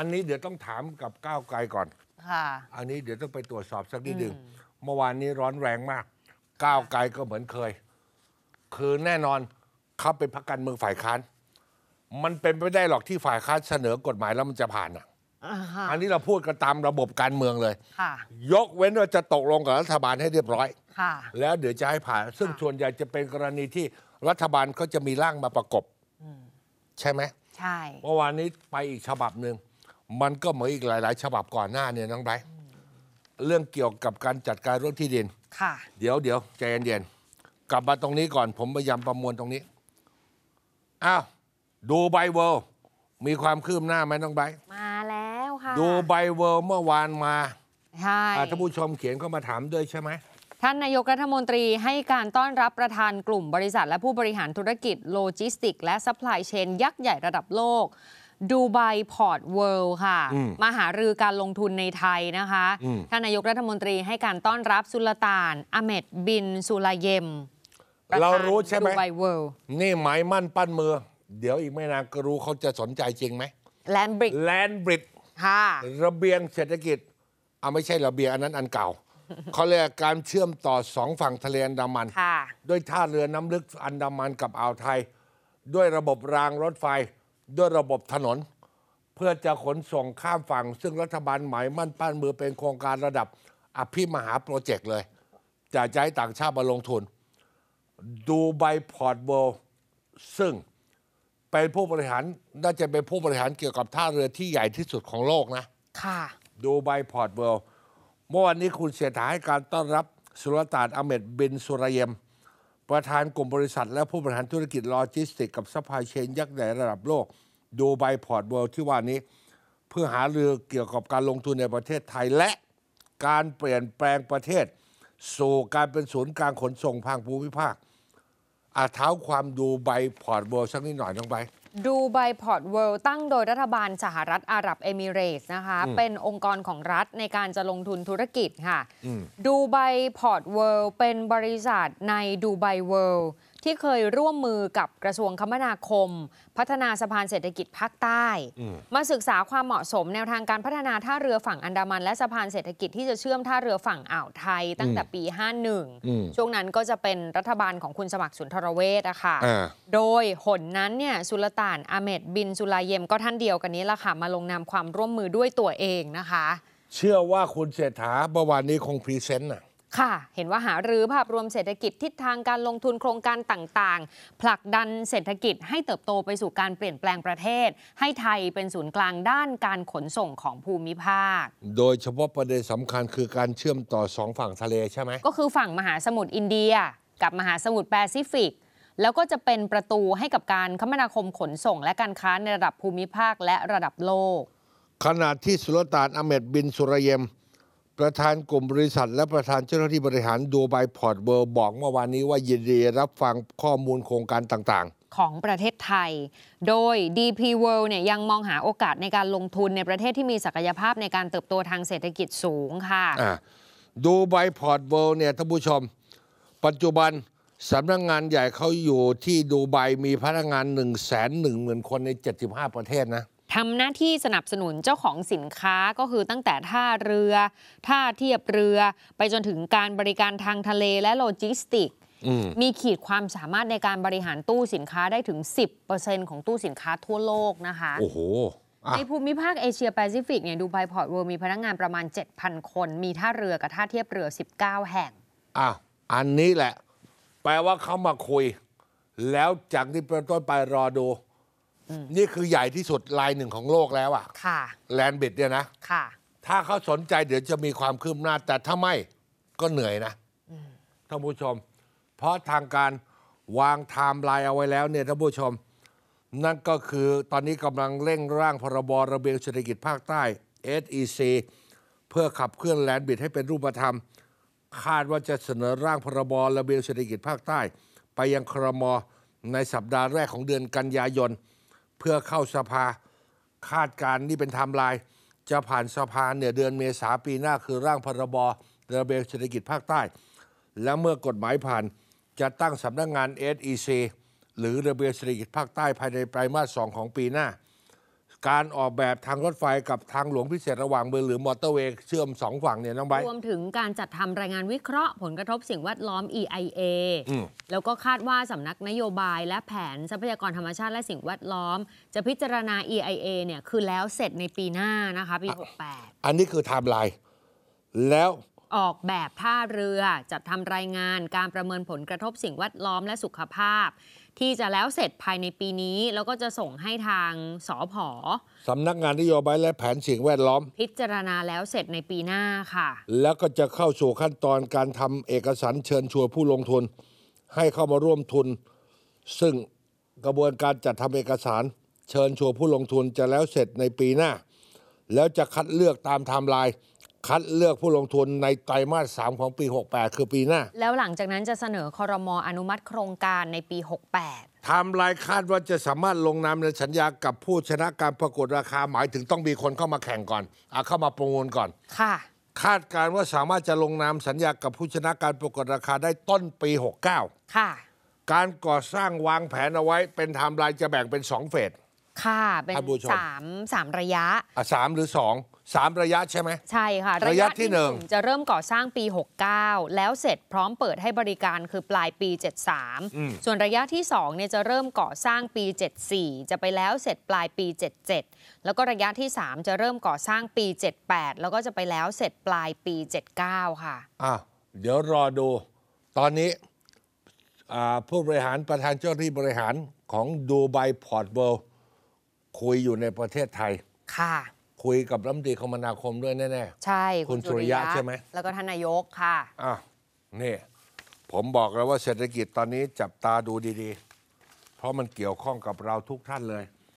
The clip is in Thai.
อันนี้เดี๋ยวต้องถามกับก้าวไกลก่อนค่ะอันนี้เดี๋ยวต้องไปตรวจสอบสักนิดหนึ่งเมื่อวานนี้ร้อนแรงมาก ก้าวไกลก็เหมือนเคย คือแน่นอนเขาเป็นพรรคการเมืองฝ่ายค้าน มันเป็นไปไม่ได้หรอกที่ฝ่ายค้านเสนอกฎหมายแล้วมันจะผ่านอ่ะอันนี้เราพูดกันตามระบบการเมืองเลยยกเว้นว่าจะตกลงกับรัฐบาลให้เรียบร้อยแล้ว เดี๋ยวจะให้ผ่าน ซึ่งส่วนใหญ่จะเป็นกรณีที่รัฐบาลเขาจะมีร่างมาประกบ ใช่ไหมใช่ เมื่อวานนี้ไปอีกฉบับหนึ่งมันก็เหมือนอีกหลาย ๆ ฉบับก่อนหน้าเนี่ยน้องไบร์เรื่องเกี่ยวกับการจัดการเรื่องที่ดินค่ะ เดี๋ยวเดี๋ยวใจเย็นๆกลับมาตรงนี้ก่อนผมพยายามประมวลตรงนี้อ้าวดูไบเวิลมีความคืบหน้าไหมน้องไบร์มาแล้วค่ะดูไบเวิลเมื่อวานมาใช่าท่านผู้ชมเขียนเข้ามาถามด้วยใช่ไหม ท่านนายกรัฐมนตรีให้การต้อนรับประธานกลุ่มบริษัท และผู้บริหารธุรกิจ โลจิสติก และซัพพลายเชนยักษ์ใหญ่ระดับโลกดูไบพอร์ตเวิลด์ค่ะมาหารือการลงทุนในไทยนะคะ ท่านนายกรัฐมนตรีให้การต้อนรับสุลต่านอเมดบินสุลายเยมเรารู้ใช่ไหมดูไบเวิลด์นี่หมายมั่นปั้นมือ เดี๋ยวอีกไม่นานก็รู้เขาจะสนใจจริงไหมแลนบริดแลนบริดค่ะระเบียงเศรษฐกิจเอาไม่ใช่ระเบียงอันนั้นอันเก่า เขาเรียกการเชื่อมต่อสองฝั่งทะเลอันดามันด้วยท่าเรือน้ำลึกอันดามันกับอ่าวไทย ด้วยระบบรางรถไฟด้วยระบบถนนเพื่อจะขนส่งข้ามฝั่ง ซึ่งรัฐบาลใหม่มั่นปั้นมือเป็นโครงการระดับอภิมหาโปรเจกต์เลย จะใช้ต่างชาติมาลงทุนดูไบพอร์ตโบซึ่ง เป็นผู้บริหารน่าจะเป็นผู้บริหารเกี่ยวกับท่าเรือที่ใหญ่ที่สุดของโลกนะ ค่ะดูไบพอร์ตเวลเมื่อวันนี้คุณเสียถ่ายการต้อนรับสุลต่านอเมดบินสุรเยมประธานกลุ่มบริษัท และผู้บริหารธุรกิจโลจิสติกกับซัพพลายเชนยักษ์ใหญ่ระดับโลกดูไบพอร์ตเวิลด์ที่ว่านี้ เพื่อหาเรือเกี่ยวกับการลงทุนในประเทศไทยและการเปลี่ยนแปลงประเทศ สู่การเป็นศูนย์กลางขนส่งทางภูมิภาคอาเท้าความดูไบพอร์ตเวิลด์สักนิดหน่อยน้องไบดูไบพอร์ตเวิลด์ตั้งโดยรัฐบาลสหรัฐอาหรับ เอมิเรตส์นะคะ เป็นองค์กรของรัฐในการจะลงทุนธุรกิจค่ะดูไบพอร์ตเวิลด์เป็นบริษัทในดูไบเวิลด์ที่เคยร่วมมือกับกระทรวงคมนาคม พัฒนาสะพานเศรษฐกิจภาคใต้ มาศึกษาความเหมาะสมแนวทางการพัฒนาท่าเรือฝั่งอันดามัน และสะพานเศรษฐกิจที่จะเชื่อมท่าเรือฝั่งอ่าวไทย ตั้งแต่ปี 51 ช่วงนั้นก็จะเป็นรัฐบาลของคุณสมัครสุนทรเวชอะค่ะโดยหนนั้นเนี่ยสุลต่านอาเมดบินสุลายเยมก็ท่านเดียวกันนี้ละค่ะมาลงนามความร่วมมือด้วยตัวเองนะคะ เชื่อว่าคุณเศรษฐาเมื่อวานนี้คงพรีเซนต์อะค่ะ เห็นว่าหารือภาพรวมเศรษฐกิจทิศทางการลงทุนโครงการต่างๆ ผลักดันเศรษฐกิจให้เติบโตไปสู่การเปลี่ยนแปลงประเทศ ให้ไทยเป็นศูนย์กลางด้านการขนส่งของภูมิภาค โดยเฉพาะประเด็นสำคัญคือการเชื่อมต่อสองฝั่งทะเลใช่ไหมก็คือฝั่งมหาสมุทรอินเดีย กับมหาสมุทรแปซิฟิก แล้วก็จะเป็นประตูให้กับการคมนาคมขนส่ง และการค้าในระดับภูมิภาคและระดับโลก ขณะที่สุลต่านอเมดบินสุรเยมประธานกลุ่มบริษัท และประธานเจ้าหน้าที่บริหารดูไบพอร์ตเวิร์บอกเมื่อวานนี้ว่า ยินดีรับฟังข้อมูลโครงการต่างๆ ของประเทศไทยโดย DP World เนี่ยยังมองหาโอกาสในการลงทุนในประเทศที่มีศักยภาพในการเติบโตทางเศรษฐกิจสูงค่ะดูไบพอร์ตเวิร์เนี่ยท่านผู้ชม ปัจจุบันสำนักงงานใหญ่เขาอยู่ที่ดูไบมีพนักงาน1 1ม0 0 0คนใน75ประเทศนะทำหน้าที่สนับสนุนเจ้าของสินค้าก็คือตั้งแต่ท่าเรือ ท่าเทียบเรือ ไปจนถึงการบริการทางทะเลและโลจิสติก มีขีดความสามารถในการบริหารตู้สินค้าได้ถึง 10%ของตู้สินค้าทั่วโลกนะคะ โอ้โห ในภูมิภาคเอเชียแปซิฟิกเนี่ยดูไบพอร์ตเวิร์มีพนักงงานประมาณ 7,000 คนมีท่าเรือกับท่าเทียบเรือ 19 แห่งอ่ะอันนี้แหละ แปลว่าเขามาคุย แล้วจากนี้เป็นต้นไปรอดูนี่คือใหญ่ที่สุดลายหนึ่งของโลกแล้วอ่ะค่ะแลนบิดเนี่ยนะค่ะถ้าเขาสนใจเดี๋ยวจะมีความคืบหน้า แต่ถ้าไม่ ก็เหนื่อยนะท่านผู้ชม เพราะทางการวางไทม์ไลน์เอาไว้แล้วเนี่ยท่านผู้ชม นั่นก็คือตอนนี้กำลังเร่งร่างพรบระเบียงเศรษฐกิจภาคใต้ SEC เพื่อขับเคลื่อนแลนบิดให้เป็นรูปธรรม คาดว่าจะเสนอร่างพรบระเบียงเศรษฐกิจภาคใต้ ไปยังครมในสัปดาห์แรกของเดือนกันยายนเพื่อเข้าสภาคาดการนี่เป็นไทม์ไลน์จะผ่านสภาเนี่ยเดือนเมษาปีหน้าคือร่างพรบระเบียบเศรษฐกิจภาคใต้ และเมื่อกฎหมายผ่านจะตั้งสำนักงงาน SEC หรือระเบียบเศรษฐกิจภาคใต้ภายในไตรมาสสองของปีหน้าการออกแบบทางรถไฟกับทางหลวงพิเศษระหว่างเมืองหรือมอเตอร์เวย์เชื่อมสองฝั่งเนี่ยน้องใบรวมถึงการจัดทำรายงานวิเคราะห์ผลกระทบสิ่งแวดล้อม EIA อมแล้วก็คาดว่าสำนักนโยบายและแผนทรัพยากรธรรมชาติและสิ่งแวดล้อม จะพิจารณา EIA เนี่ยคือแล้วเสร็จในปีหน้านะคะปี68 อันนี้คือไทม์ไลน์แล้วออกแบบท่าเรือ จัดทำรายงานการประเมินผลกระทบสิ่งแวดล้อมและสุขภาพที่จะแล้วเสร็จภายในปีนี้แล้วก็จะส่งให้ทางสอพอสำนักงานนโยบายและแผนสิ่งแวดล้อม พิจารณาแล้วเสร็จในปีหน้าค่ะ แล้วก็จะเข้าสู่ขั้นตอนการทำเอกสาร เชิญชวนผู้ลงทุน ให้เข้ามาร่วมทุน ซึ่งกระบวนการจัดทำเอกสารเชิญชวนผู้ลงทุนจะแล้วเสร็จในปีหน้า แล้วจะคัดเลือกตามไทม์ไลน์คัดเลือกผู้ลงทุนในไตรมาส3ของปี 68 คือปีหน้า แล้วหลังจากนั้นจะเสนอคอรมออนุมัติโครงการในปี 68ทำ์ไลายคาดว่าจะสามารถลงนามในสัญญากับผู้ชนะการประกวดราคาหมายถึงต้องมีคนเข้ามาแข่งก่อนเอาเข้ามาประมูลก่อนค่ะ คาดการณ์ว่าสามารถจะลงนามสัญญากับผู้ชนะการประกวดราคาได้ต้นปี 69ค่ะการก่อสร้างวางแผนเอาไว้ เป็นไทม์ไลน์จะแบ่งเป็น 2เฟสค่ะเป็นาสามสามระยะอ่ะสามหรือสองสามระยะใช่ไหมใช่ค่ะระยะที่หนึ่งจะเริ่มก่อสร้างปี 69 แล้วเสร็จพร้อมเปิดให้บริการคือปลายปี 73 ส่วนระยะที่2เนี่ยจะเริ่มก่อสร้างปี 74 จะไปแล้วเสร็จปลายปี 77 แล้วก็ระยะที่ 3 จะเริ่มก่อสร้างปี 78 แล้วก็จะไปแล้วเสร็จปลายปี 79 ค่ะอ่ะเดี๋ยวรอดู ตอนนี้ผู้บริหารประธานเจ้าหน้าที่บริหารของดูไบพอร์ตเวิลด์คุยอยู่ในประเทศไทยค่ะคุยกับรัฐมนตรีคมนาคมด้วยแน่ ๆ ใช่คุณสุริยะใช่ไหมแล้วก็ท่านนายกค่ะอ่ะนี่ผมบอกแล้วว่าเศรษฐกิจตอนนี้จับตาดูดี ๆ เพราะมันเกี่ยวข้องกับเราทุกท่านเลย